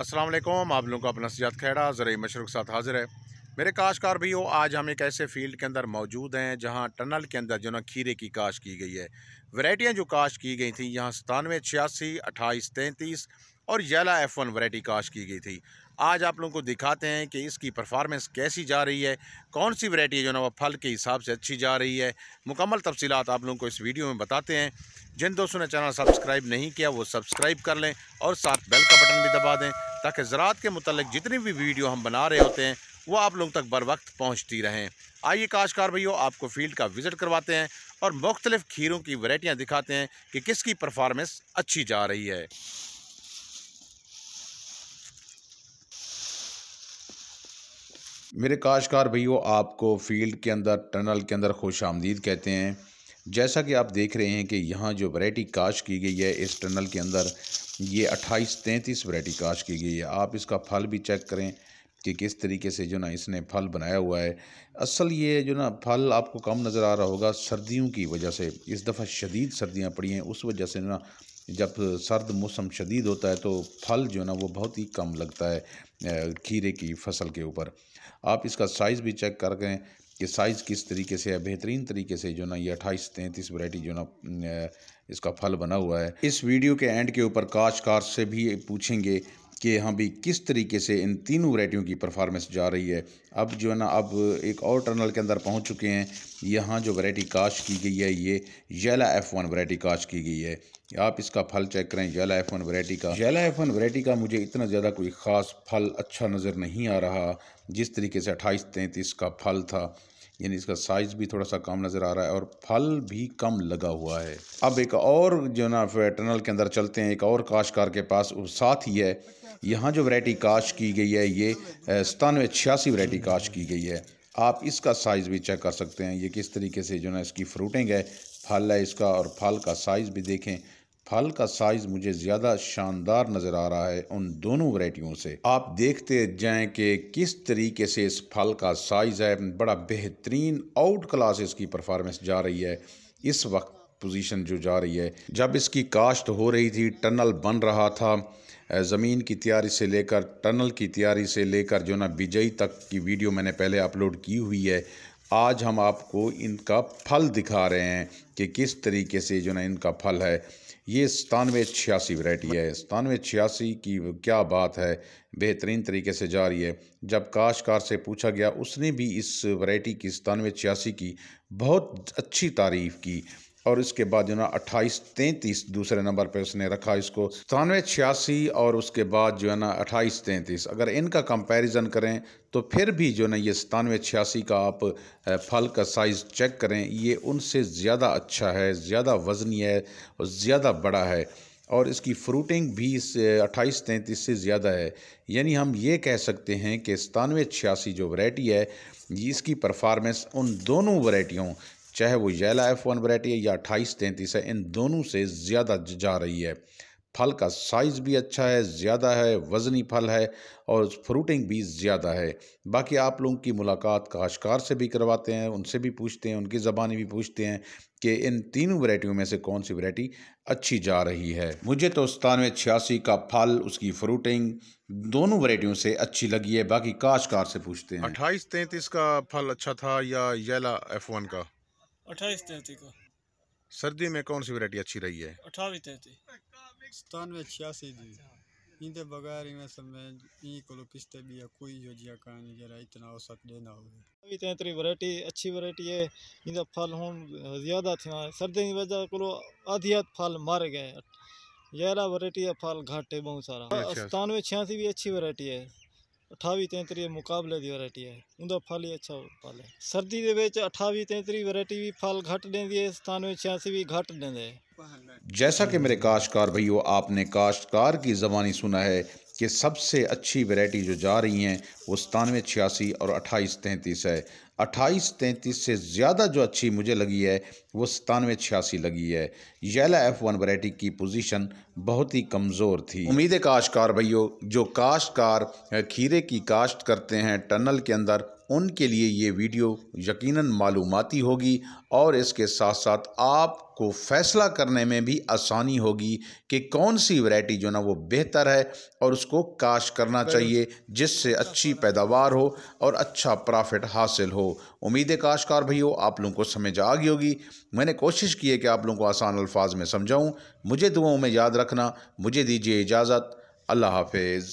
वालेकुम आप लोगों का अपना सजाद खैरा मशरू के साथ हाज़िर है मेरे काशकार भी हो आज हम एक ऐसे फील्ड के अंदर मौजूद हैं जहां टनल के अंदर जो ना खीरे की काश की गई है वैरायटियां जो काश की गई थी यहां सतानवे छियासी अट्ठाईस तैंतीस और येला एफ़ वन वरायटी काश की गई थी आज आप लोगों को दिखाते हैं कि इसकी परफार्मेंस कैसी जा रही है कौन सी वैरायटी है जो ना वो फल के हिसाब से अच्छी जा रही है मुकम्मल तफसीत आप लोगों को इस वीडियो में बताते हैं जिन दोस्तों ने चैनल सब्सक्राइब नहीं किया वो सब्सक्राइब कर लें और साथ बेल का बटन भी दबा दें ताकि ज़रात के मतलब जितनी भी वीडियो हम बना रहे होते हैं वो आप लोगों तक बर वक्त पहुँचती रहें आइए काशकार भैया आपको फील्ड का विज़िट करवाते हैं और मुख्तलिफ़ खीरों की वैरायटियाँ दिखाते हैं कि किसकी परफार्मेंस अच्छी जा रही है मेरे काशकार भैया आपको फील्ड के अंदर टनल के अंदर खुश आमदीद कहते हैं जैसा कि आप देख रहे हैं कि यहाँ जो वैरायटी काश की गई है इस टनल के अंदर ये 28 तैंतीस वैरायटी काश की गई है आप इसका फल भी चेक करें कि किस तरीके से जो ना इसने फल बनाया हुआ है असल ये जो ना फल आपको कम नज़र आ रहा होगा सर्दियों की वजह से इस दफ़ा शदीद सर्दियाँ पड़ी हैं उस वजह से ना जब सर्द मौसम शदीद होता है तो फल जो ना वो बहुत ही कम लगता है खीरे की फसल के ऊपर आप इसका साइज़ भी चेक कर गए कि साइज़ किस तरीके से है बेहतरीन तरीके से जो ना ये अट्ठाईस तैंतीस वरायटी जो ना इसका फल बना हुआ है इस वीडियो के एंड के ऊपर काशकार से भी पूछेंगे कि यहाँ भी किस तरीके से इन तीनों वैरायटियों की परफार्मेंस जा रही है अब जो है ना अब एक और टनल के अंदर पहुँच चुके हैं यहाँ जो वैरायटी काश की गई है ये येला एफ़ वन वरायटी काश की गई है आप इसका फल चेक करें येला एफ़ वन वरायटी का येला एफ़ वन वरायटी का मुझे इतना ज़्यादा कोई ख़ास फल अच्छा नज़र नहीं आ रहा जिस तरीके से अट्ठाईस तैंतीस का फल था यानी इसका साइज़ भी थोड़ा सा कम नज़र आ रहा है और फल भी कम लगा हुआ है अब एक और जो ना टनल के अंदर चलते हैं एक और काशकार के पास साथ ही है यहाँ जो वैरायटी काश की गई है ये सतानवे छियासी वरायटी काश की गई है आप इसका साइज़ भी चेक कर सकते हैं ये किस तरीके से जो ना इसकी फ्रूटिंग है फल है इसका और फल का साइज़ भी देखें फल का साइज़ मुझे ज़्यादा शानदार नज़र आ रहा है उन दोनों वरायटियों से आप देखते जाएं कि किस तरीके से इस फल का साइज़ है बड़ा बेहतरीन आउट क्लास इसकी परफॉर्मेंस जा रही है इस वक्त पोजीशन जो जा रही है जब इसकी काश्त हो रही थी टनल बन रहा था ज़मीन की तैयारी से लेकर टनल की तैयारी से लेकर जो ना बिजई तक की वीडियो मैंने पहले अपलोड की हुई है आज हम आपको इनका फल दिखा रहे हैं कि किस तरीके से जो ना इनका फल है ये सतानवे छियासी वरायटी है सतानवे छियासी की क्या बात है बेहतरीन तरीके से जा रही है जब काशकार से पूछा गया उसने भी इस वरायटी की सतानवे छियासी की बहुत अच्छी तारीफ़ की और इसके बाद जो ना अट्ठाईस तैंतीस दूसरे नंबर पे उसने रखा इसको सतानवे छियासी और उसके बाद जो है ना अट्ठाईस तैंतीस अगर इनका कंपैरिजन करें तो फिर भी जो है ना ये सतानवे छियासी का आप फल का साइज़ चेक करें ये उनसे ज़्यादा अच्छा है ज़्यादा वज़नी है और ज़्यादा बड़ा है और इसकी फ्रूटिंग भी इस अट्ठाईस तैंतीस से ज़्यादा है यानी हम ये कह सकते हैं कि सतानवे छियासी जो वैरायटी है इसकी परफार्मेंस उन दोनों वैरायटियों चाहे वो येला एफ वन वरायटी है या अट्ठाईस तैंतीस है इन दोनों से ज़्यादा जा रही है फल का साइज़ भी अच्छा है ज़्यादा है वज़नी फल है और फ्रूटिंग भी ज़्यादा है बाकी आप लोगों की मुलाकात काशकार से भी करवाते हैं उनसे भी पूछते हैं उनकी ज़बानी भी पूछते हैं कि इन तीनों वरायटियों में से कौन सी वरायटी अच्छी जा रही है मुझे तो सतानवे छियासी का फल उसकी फ्रूटिंग दोनों वरायटियों से अच्छी लगी है बाकी काशकार से पूछते हैं अट्ठाईस तैंतीस का फल अच्छा था या येला एफ वन का अट्ठाईस तैती का सर्दी में कौन सी वरायटी अच्छी रही है अठावी तैती सतानवे छियासी जी इनके बगैर ही में सब में ई कोलो भी है कोई जो जिया कान जरा इतना औसत देना हो तैतरी वरायटी अच्छी वरायटी है इनका फल हूँ ज्यादा थे सर्दी की वजह को आधी आध फल मर गए यारा वरायटी है फल घाटे बहुत सारा अच्छा। सतानवे छियासी भी अच्छी वरायटी है अठावी तैंतरी मुकाबले की वरायटी है उनका फल ही अच्छा फल है सर्दी के अठावी तैंतरी वरायटी भी फल घट दें सतानवे छियासी भी घट देंगे जैसा कि मेरे काश्तकार भैया आपने काश्तकार की जबानी सुना है कि सबसे अच्छी वैरायटी जो जा रही हैं वो सतानवे छियासी और अट्ठाईस तैंतीस है अट्ठाईस तैंतीस से ज़्यादा जो अच्छी मुझे लगी है वो सतानवे छियासी लगी है येला एफ़ वन वरायटी की पोजीशन बहुत ही कमज़ोर थी उम्मीद काश्तकार भैया जो काश्तकार खीरे की काश्त करते हैं टनल के अंदर उनके लिए ये वीडियो यकीनन मालूमती होगी और इसके साथ साथ आपको फ़ैसला करने में भी आसानी होगी कि कौन सी वैरायटी जो ना वो बेहतर है और उसको काश करना चाहिए जिससे अच्छी पैदावार हो और अच्छा प्रॉफिट हासिल हो उम्मीद है काशकार भैया आप लोगों को समझ आ गई होगी मैंने कोशिश की है कि आप लोगों को आसान अल्फाज में समझाऊँ मुझे दुआओं में याद रखना मुझे दीजिए इजाज़त अल्लाह हाफिज़